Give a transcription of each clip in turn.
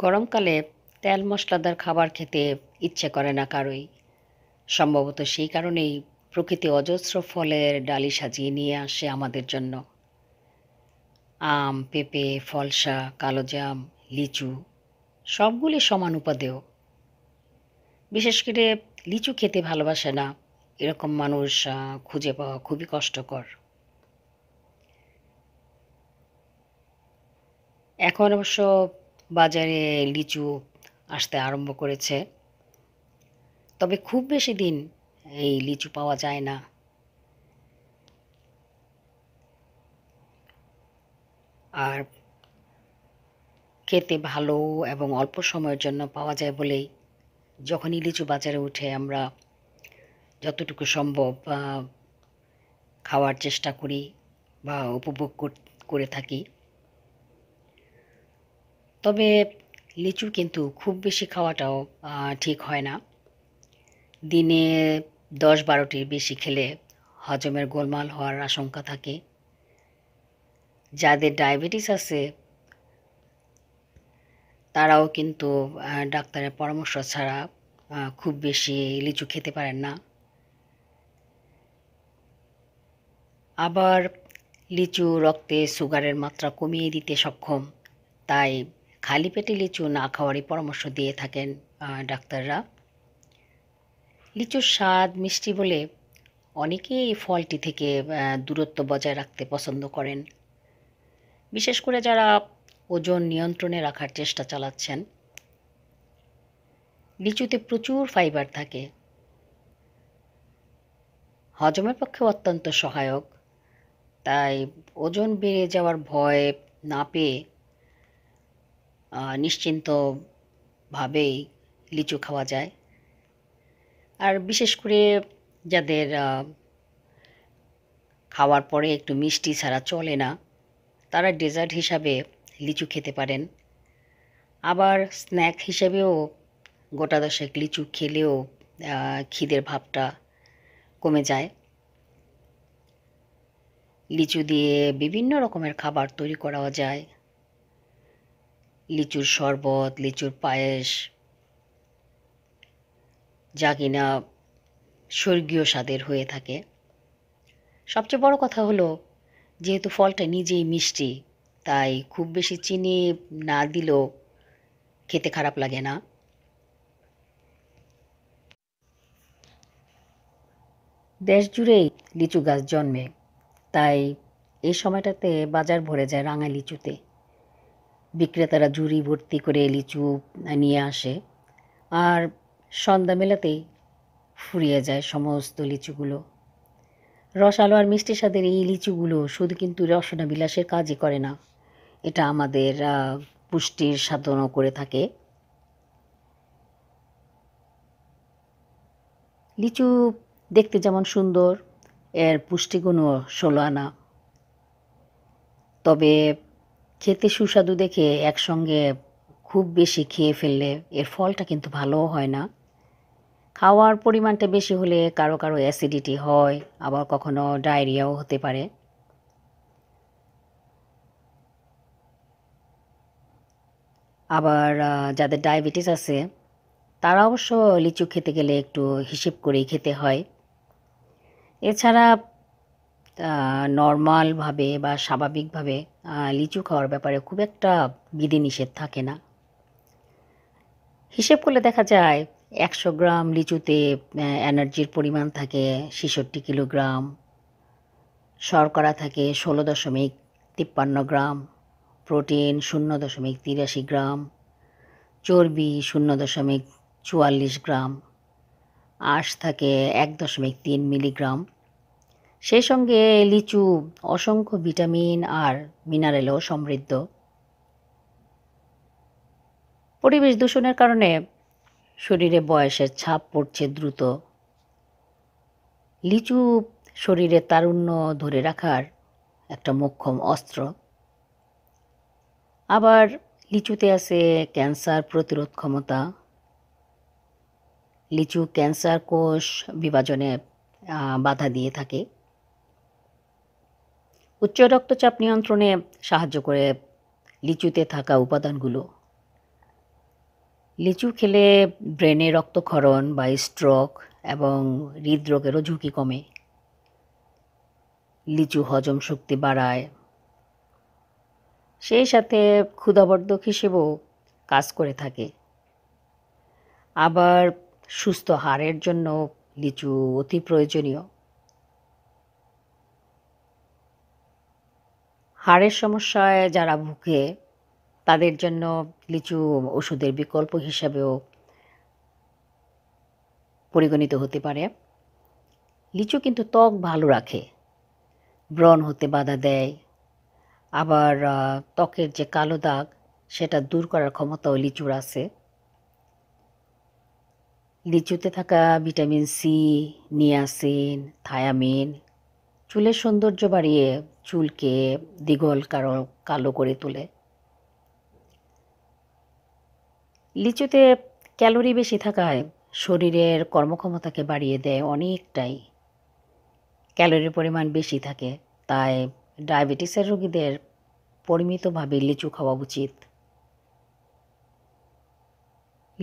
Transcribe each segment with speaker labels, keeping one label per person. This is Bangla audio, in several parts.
Speaker 1: গরমকালে তেল মশলাদার খাবার খেতে ইচ্ছে করে না কারোই সম্ভবত সেই কারণেই প্রকৃতি অজস্র ফলের ডালি সাজিয়ে নিয়ে আসে আমাদের জন্য আম পেঁপে ফলসা কালোজাম লিচু সবগুলি সমান উপাদেয় বিশেষ করে লিচু খেতে ভালোবাসে না এরকম মানুষ খুঁজে পাওয়া খুবই কষ্টকর এখন অবশ্য বাজারে লিচু আসতে আরম্ভ করেছে তবে খুব বেশি দিন এই লিচু পাওয়া যায় না আর খেতে ভালো এবং অল্প সময়ের জন্য পাওয়া যায় বলেই যখনই লিচু বাজারে উঠে আমরা যতটুকু সম্ভব খাওয়ার চেষ্টা করি বা উপভোগ করে থাকি তবে লিচু কিন্তু খুব বেশি খাওয়াটাও ঠিক হয় না দিনে দশ বারোটির বেশি খেলে হজমের গোলমাল হওয়ার আশঙ্কা থাকে যাদের ডায়াবেটিস আছে তারাও কিন্তু ডাক্তারের পরামর্শ ছাড়া খুব বেশি লিচু খেতে পারেন না আবার লিচু রক্তে সুগারের মাত্রা কমিয়ে দিতে সক্ষম তাই খালি পেটে লিচু না খাওয়ারই পরামর্শ দিয়ে থাকেন ডাক্তাররা লিচুর স্বাদ মিষ্টি বলে অনেকেই এই ফলটি থেকে দূরত্ব বজায় রাখতে পছন্দ করেন বিশেষ করে যারা ওজন নিয়ন্ত্রণে রাখার চেষ্টা চালাচ্ছেন লিচুতে প্রচুর ফাইবার থাকে হজমের পক্ষে অত্যন্ত সহায়ক তাই ওজন বেড়ে যাওয়ার ভয় না পেয়ে নিশ্চিন্তভাবেই লিচু খাওয়া যায় আর বিশেষ করে যাদের খাওয়ার পরে একটু মিষ্টি ছাড়া চলে না তারা ডেজার্ট হিসাবে লিচু খেতে পারেন আবার স্ন্যাক হিসেবেও গোটা দশেক লিচু খেলেও খিদের ভাবটা কমে যায় লিচু দিয়ে বিভিন্ন রকমের খাবার তৈরি করাও যায় লিচুর শরবত লিচুর পায়েস যা কিনা স্বর্গীয় স্বাদের হয়ে থাকে সবচেয়ে বড় কথা হলো যেহেতু ফলটা নিজেই মিষ্টি তাই খুব বেশি চিনি না দিলেও খেতে খারাপ লাগে না দেশ জুড়েই লিচু গাছ জন্মে তাই এই সময়টাতে বাজার ভরে যায় রাঙা লিচুতে বিক্রেতারা ঝুড়ি ভর্তি করে লিচু নিয়ে আসে আর সন্ধ্যা মেলাতেই ফুরিয়ে যায় সমস্ত লিচুগুলো রসালো আর মিষ্টি স্বাদের এই লিচুগুলো শুধু কিন্তু রসনা বিলাসের কাজই করে না এটা আমাদের পুষ্টির সাধনও করে থাকে লিচু দেখতে যেমন সুন্দর এর পুষ্টিগুণও ষোলো আনা তবে খেতে সুস্বাদু দেখে একসঙ্গে খুব বেশি খেয়ে ফেললে এর ফলটা কিন্তু ভালো হয় না খাওয়ার পরিমাণটা বেশি হলে কারো কারো অ্যাসিডিটি হয় আবার কখনো ডায়রিয়াও হতে পারে আবার যাদের ডায়াবেটিস আছে তারা অবশ্য লিচু খেতে গেলে একটু হিসেব করেই খেতে হয় এছাড়া নর্মালভাবে বা স্বাভাবিকভাবে লিচু খাওয়ার ব্যাপারে খুব একটা বিধিনিষেধ থাকে না হিসেব করলে দেখা যায় একশো গ্রাম লিচুতে এনার্জির পরিমাণ থাকে ছেষট্টি কিলোগ্রাম শর্করা থাকে ষোলো দশমিক তিপ্পান্ন গ্রাম প্রোটিন শূন্য দশমিক তিরাশি গ্রাম চর্বি শূন্য দশমিক চুয়াল্লিশ গ্রাম আঁশ থাকে এক দশমিক তিন মিলিগ্রাম সেই সঙ্গে লিচু অসংখ্য ভিটামিন আর মিনারেলও সমৃদ্ধ পরিবেশ দূষণের কারণে শরীরে বয়সের ছাপ পড়ছে দ্রুত লিচু শরীরে তারুণ্য ধরে রাখার একটা মোক্ষম অস্ত্র আবার লিচুতে আছে ক্যান্সার প্রতিরোধ ক্ষমতা লিচু ক্যান্সার কোষ বিভাজনে বাধা দিয়ে থাকে উচ্চ রক্তচাপ নিয়ন্ত্রণে সাহায্য করে লিচুতে থাকা উপাদানগুলো লিচু খেলে ব্রেনে রক্তক্ষরণ বা স্ট্রোক এবং হৃদরোগেরও ঝুঁকি কমে লিচু হজম শক্তি বাড়ায় সেই সাথে ক্ষুধাবর্ধক হিসেবেও কাজ করে থাকে আবার সুস্থ হাড়ের জন্য লিচু অতি প্রয়োজনীয় হাড়ের সমস্যায় যারা ভুগে তাদের জন্য লিচু ওষুধের বিকল্প হিসাবেও পরিগণিত হতে পারে লিচু কিন্তু ত্বক ভালো রাখে ব্রণ হতে বাধা দেয় আবার ত্বকের যে কালো দাগ সেটা দূর করার ক্ষমতাও লিচুর আছে লিচুতে থাকা ভিটামিন সি নিয়াসিন থায়ামিন চুলের সৌন্দর্য বাড়িয়ে চুলকে দীঘল কারণ কালো করে তোলে লিচুতে ক্যালোরি বেশি থাকায় শরীরের কর্মক্ষমতাকে বাড়িয়ে দেয় অনেকটাই ক্যালোরির পরিমাণ বেশি থাকে তাই ডায়াবেটিসের রোগীদের পরিমিতভাবে লিচু খাওয়া উচিত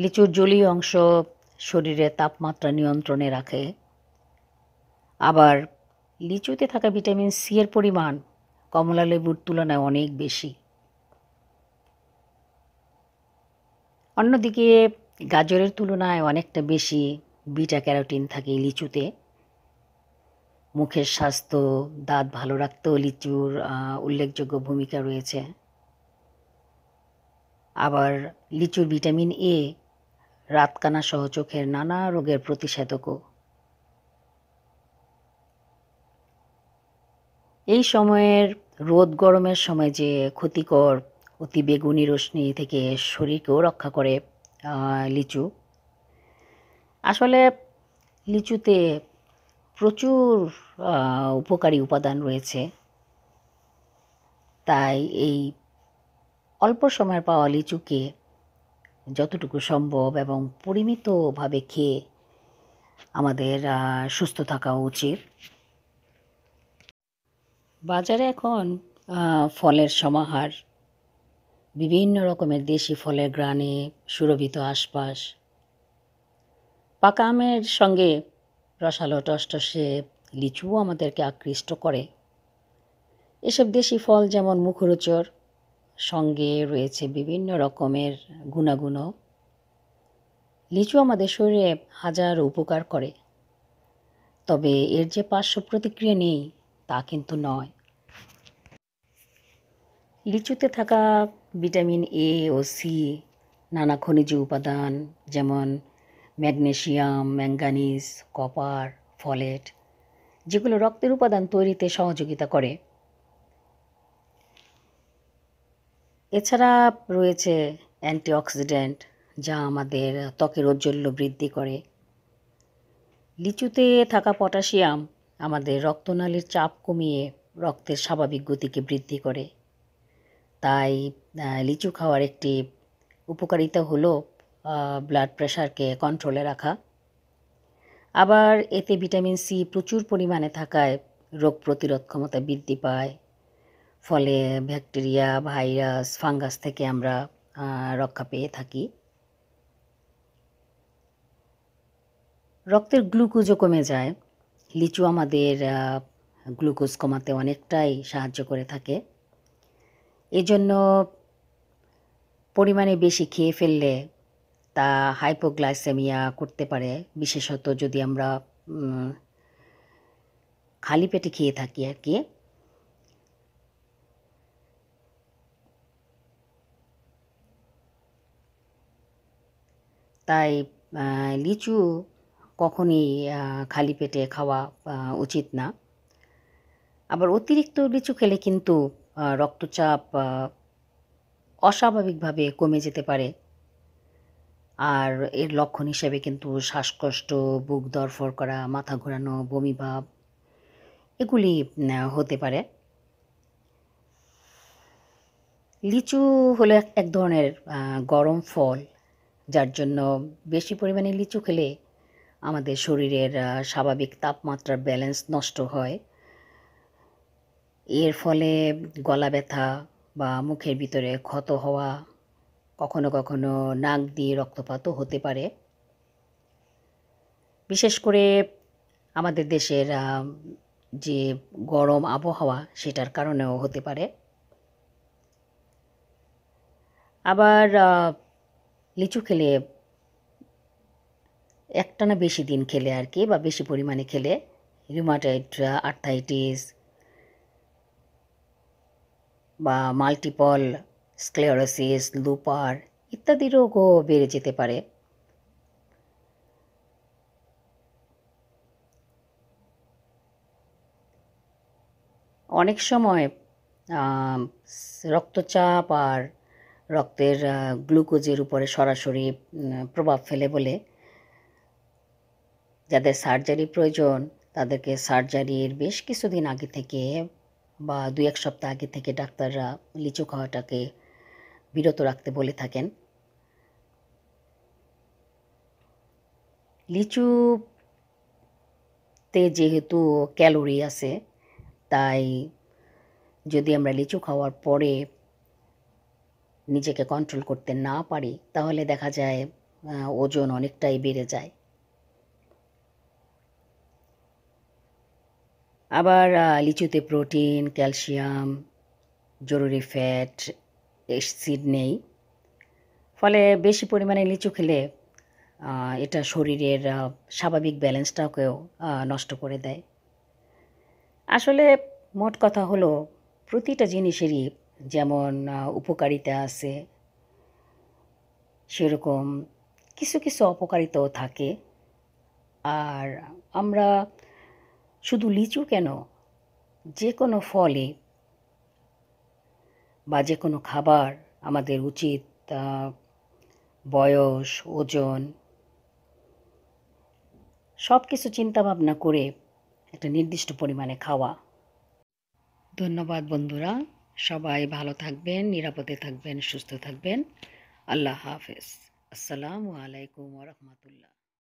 Speaker 1: লিচুর জলীয় অংশ শরীরে তাপমাত্রা নিয়ন্ত্রণে রাখে আবার লিচুতে থাকা ভিটামিন সি এর পরিমাণ কমলা লেবুর তুলনায় অনেক বেশি অন্যদিকে গাজরের তুলনায় অনেকটা বেশি বিটা ক্যারোটিন থাকে লিচুতে মুখের স্বাস্থ্য দাঁত ভালো রাখতেও লিচুর উল্লেখযোগ্য ভূমিকা রয়েছে আবার লিচুর ভিটামিন এ রাতকানা সহ চোখের নানা রোগের প্রতিষেধকও এই সময়ের রোদ গরমের সময় যে ক্ষতিকর অতি বেগুনি রশ্মি থেকে শরীরকেও রক্ষা করে লিচু আসলে লিচুতে প্রচুর উপকারী উপাদান রয়েছে তাই এই অল্প সময়ের পাওয়া লিচুকে যতটুকু সম্ভব এবং পরিমিতভাবে খেয়ে আমাদের সুস্থ থাকা উচিত বাজারে এখন ফলের সমাহার বিভিন্ন রকমের দেশি ফলের গ্রানে সুরভিত আশপাশ পাকা আমের সঙ্গে রসালো টসটসে লিচুও আমাদেরকে আকৃষ্ট করে এসব দেশি ফল যেমন মুখরোচর সঙ্গে রয়েছে বিভিন্ন রকমের গুণাগুণ লিচু আমাদের শরীরে হাজার উপকার করে তবে এর যে পার্শ্ব প্রতিক্রিয়া নেই তা কিন্তু নয় লিচুতে থাকা ভিটামিন এ ও সি নানা খনিজ উপাদান যেমন ম্যাগনেশিয়াম ম্যাঙ্গানিজ কপার ফলেট যেগুলো রক্তের উপাদান তৈরিতে সহযোগিতা করে এছাড়া রয়েছে অ্যান্টিঅক্সিডেন্ট যা আমাদের ত্বকের ঔজ্জ্বল্য বৃদ্ধি করে লিচুতে থাকা পটাশিয়াম আমাদের রক্তনালীর চাপ কমিয়ে রক্তের স্বাভাবিক গতিকে বৃদ্ধি করে তাই লিচু খাওয়ার একটি উপকারিতা হলো ব্লাড প্রেশারকে কন্ট্রোলে রাখা আবার এতে ভিটামিন সি প্রচুর পরিমাণে থাকায় রোগ প্রতিরোধ ক্ষমতা বৃদ্ধি পায় ফলে ব্যাকটেরিয়া ভাইরাস ফাঙ্গাস থেকে আমরা রক্ষা পেয়ে থাকি রক্তের গ্লুকোজও কমে যায় লিচু আমাদের গ্লুকোজ কমাতে অনেকটাই সাহায্য করে থাকে এজন্য পরিমাণে বেশি খেয়ে ফেললে তা হাইপোগ্লাইসেমিয়া করতে পারে বিশেষত যদি আমরা খালি পেটে খেয়ে থাকি আর কি তাই লিচু কখনই খালি পেটে খাওয়া উচিত না আবার অতিরিক্ত লিচু খেলে কিন্তু রক্তচাপ অস্বাভাবিকভাবে কমে যেতে পারে আর এর লক্ষণ হিসেবে কিন্তু শ্বাসকষ্ট বুক দরফর করা মাথা ঘোরানো বমি ভাব এগুলি হতে পারে লিচু হলো এক ধরনের গরম ফল যার জন্য বেশি পরিমাণে লিচু খেলে আমাদের শরীরের স্বাভাবিক তাপমাত্রার ব্যালেন্স নষ্ট হয় এর ফলে গলা ব্যথা বা মুখের ভিতরে ক্ষত হওয়া কখনো কখনো নাক দিয়ে রক্তপাতও হতে পারে বিশেষ করে আমাদের দেশের যে গরম আবহাওয়া সেটার কারণেও হতে পারে আবার লিচু খেলে একটানা বেশি দিন খেলে আর কি বা বেশি পরিমাণে খেলে রিউমাটয়েডরা আর্থাইটিস বা মাল্টিপল স্ক্লেরোসিস লুপার ইত্যাদি রোগও বেড়ে যেতে পারে অনেক সময় রক্তচাপ আর রক্তের গ্লুকোজের উপরে সরাসরি প্রভাব ফেলে বলে যাদের সার্জারি প্রয়োজন তাদেরকে সার্জারির বেশ কিছুদিন আগে থেকে বা দু এক সপ্তাহ আগে থেকে ডাক্তাররা লিচু খাওয়াটাকে বিরত রাখতে বলে থাকেন লিচুতে যেহেতু ক্যালোরি আছে তাই যদি আমরা লিচু খাওয়ার পরে নিজেকে কন্ট্রোল করতে না পারি তাহলে দেখা যায় ওজন অনেকটাই বেড়ে যায় আবার লিচুতে প্রোটিন ক্যালসিয়াম জরুরি ফ্যাট এসিড নেই ফলে বেশি পরিমাণে লিচু খেলে এটা শরীরের স্বাভাবিক ব্যালেন্সটাকেও নষ্ট করে দেয় আসলে মোট কথা হলো প্রতিটা জিনিসেরই যেমন উপকারিতা আছে সেরকম কিছু কিছু অপকারিতাও থাকে আর আমরা শুধু লিচু কেন যে কোনো ফলে বা যে কোনো খাবার আমাদের উচিত বয়স ওজন সব কিছু চিন্তাভাবনা করে একটা নির্দিষ্ট পরিমাণে খাওয়া ধন্যবাদ বন্ধুরা সবাই ভালো থাকবেন নিরাপদে থাকবেন সুস্থ থাকবেন আল্লাহ হাফেজ আসসালামু আলাইকুম রহমতুল্লাহ